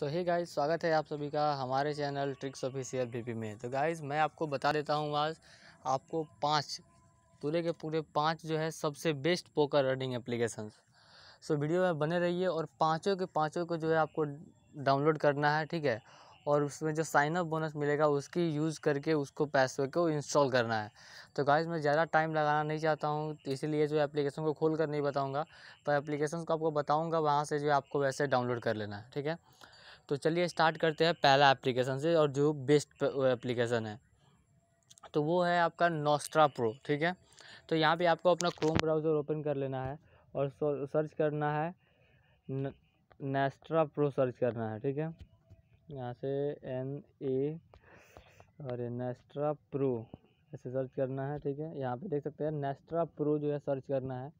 सो ही guys स्वागत है आप सभी का हमारे चैनल ट्रिक्स ऑफिशियल बीपी में तो गाइस मैं आपको बता देता हूँ आज आपको पाँच पूरे के पूरे पाँच जो है सबसे best poker running application so video में बने रहिए और पाँचों के पाँचों को जो है आपको डाउनलोड करना है ठीक है और उसमें जो साइन अप बोनस मिलेगा उसकी यूज़ करके उसको पैसे को इंस्टॉल करना है तो गाइज मैं ज़्यादा टाइम लगाना नहीं चाहता हूँ इसीलिए जो एप्लीकेशन को खोल कर नहीं बताऊँगा पर एप्लीकेशन को आपको बताऊँगा वहाँ से जो है आपको वैसे डाउनलोड कर लेना है ठीक है तो चलिए स्टार्ट करते हैं पहला एप्लीकेशन से और जो बेस्ट एप्लीकेशन है तो वो है आपका नोस्ट्रा प्रो ठीक है तो यहाँ पे आपको अपना क्रोम ब्राउज़र ओपन कर लेना है और सर्च करना है नेस्ट्रा प्रो सर्च करना है ठीक है यहाँ से एन ए और नेस्ट्रा प्रो ऐसे सर्च करना है ठीक है यहाँ पे देख सकते हैं नेस्ट्रा प्रो जो है सर्च करना है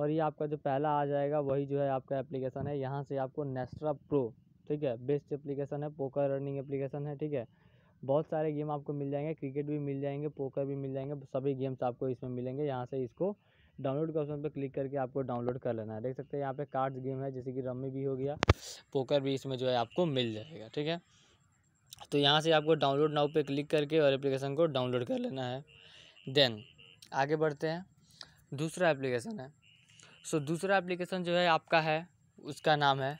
और ये आपका जो पहला आ जाएगा वही जो है आपका एप्लीकेशन है यहाँ से आपको नेस्ट्रा प्रो ठीक है बेस्ट एप्लीकेशन है पोकर रनिंग एप्लीकेशन है ठीक है बहुत सारे गेम आपको मिल जाएंगे क्रिकेट भी मिल जाएंगे पोकर भी मिल जाएंगे सभी गेम्स आपको इसमें मिलेंगे यहाँ से इसको डाउनलोड के ऑप्शन पर क्लिक करके आपको डाउनलोड कर लेना है देख सकते हैं यहाँ पे कार्ड्स गेम है जैसे कि रमी भी हो गया पोकर भी इसमें जो है आपको मिल जाएगा ठीक है तो यहाँ से आपको डाउनलोड नाउ पे क्लिक करके और एप्लीकेशन को डाउनलोड कर लेना है देन आगे बढ़ते हैं दूसरा एप्लीकेशन है सो दूसरा एप्लीकेशन जो है आपका है उसका नाम है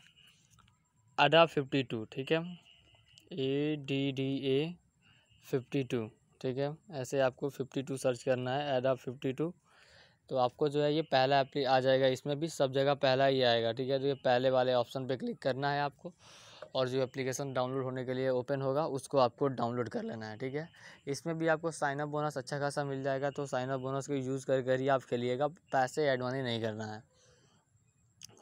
अडा फिफ्टी टू ठीक है A D D A fifty two ठीक है ऐसे आपको फिफ्टी टू सर्च करना है अडा फिफ्टी टू तो आपको जो है ये पहला एप्ली आ जाएगा इसमें भी सब जगह पहला ही आएगा ठीक है तो ये पहले वाले ऑप्शन पे क्लिक करना है आपको और जो एप्लीकेशन डाउनलोड होने के लिए ओपन होगा उसको आपको डाउनलोड कर लेना है ठीक है इसमें भी आपको साइनअप बोनस अच्छा खासा मिल जाएगा तो साइनअप बोनस को यूज़ कर कर ही आप खेलिएगा पैसे एडवानी नहीं करना है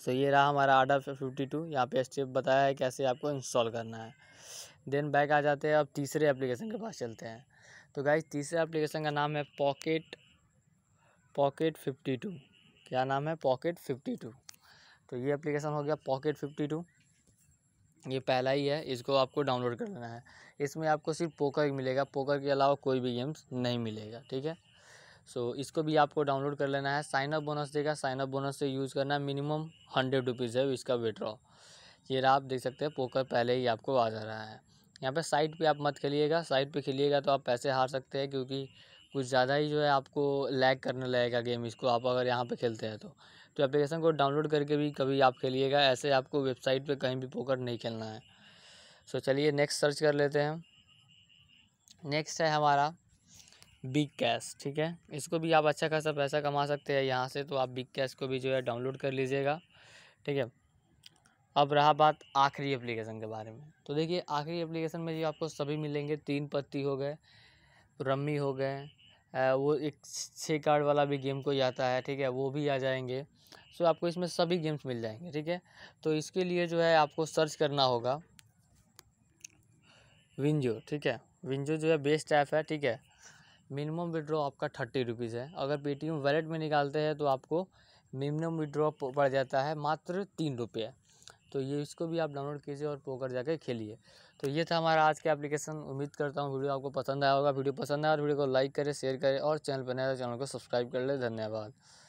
सो ये रहा हमारा आर्डर फिफ्टी टू यहाँ पे स्टेप बताया है कैसे आपको इंस्टॉल करना है देन बैक आ जाते हैं अब तीसरे एप्लीकेशन के पास चलते हैं तो गाइज तीसरे एप्लीकेशन का नाम है पॉकेट पॉकेट फिफ्टी टू क्या नाम है पॉकेट फिफ्टी टू तो ये एप्लीकेशन हो गया पॉकेट फिफ्टी टू ये पहला ही है इसको आपको डाउनलोड कर लेना है इसमें आपको सिर्फ पोकर मिलेगा पोकर के अलावा कोई भी गेम्स नहीं मिलेगा ठीक है सो इसको भी आपको डाउनलोड कर लेना है साइन अप बोनस देगा साइन अप बोनस से यूज़ करना मिनिमम हंड्रेड रुपीज़ है इसका विड्रॉ ये रहा आप देख सकते हैं पोकर पहले ही आपको आ जा रहा है यहाँ पे साइट पे आप मत खेलिएगा साइट पे खेलिएगा तो आप पैसे हार सकते हैं क्योंकि कुछ ज़्यादा ही जो है आपको लैग करने लगेगा गेम इसको आप अगर यहाँ पे खेलते हैं तो तो एप्लीकेशन को डाउनलोड करके भी कभी आप खेलिएगा ऐसे आपको वेबसाइट पे कहीं भी पोकर नहीं खेलना है सो चलिए नेक्स्ट सर्च कर लेते हैं नेक्स्ट है हमारा बिग कैश ठीक है इसको भी आप अच्छा खासा पैसा कमा सकते हैं यहाँ से तो आप बिग कैश को भी जो है डाउनलोड कर लीजिएगा ठीक है अब रहा बात आखिरी एप्लीकेशन के बारे में तो देखिए आखिरी एप्लीकेशन में जो आपको सभी मिलेंगे तीन पत्ती हो गए रम्मी हो गए वो एक छः कार्ड वाला भी गेम कोई आता है ठीक है वो भी आ जाएंगे सो आपको इसमें सभी गेम्स मिल जाएंगे ठीक है तो इसके लिए जो है आपको सर्च करना होगा विंजो ठीक है विंजो जो है बेस्ट ऐप है ठीक है मिनिमम विड्रॉ आपका थर्टी रुपीज़ है अगर पेटीएम वैलेट में निकालते हैं तो आपको मिनिमम विड्रॉ पड़ जाता है मात्र तीन रुपये तो ये इसको भी आप डाउनलोड कीजिए और पोकर जाके खेलिए तो ये था हमारा आज का एप्लीकेशन उम्मीद करता हूँ वीडियो आपको पसंद आया होगा वीडियो पसंद आया और तो वीडियो को लाइक करें शेयर करें और चैनल पर नया तो चैनल को सब्सक्राइब कर ले धन्यवाद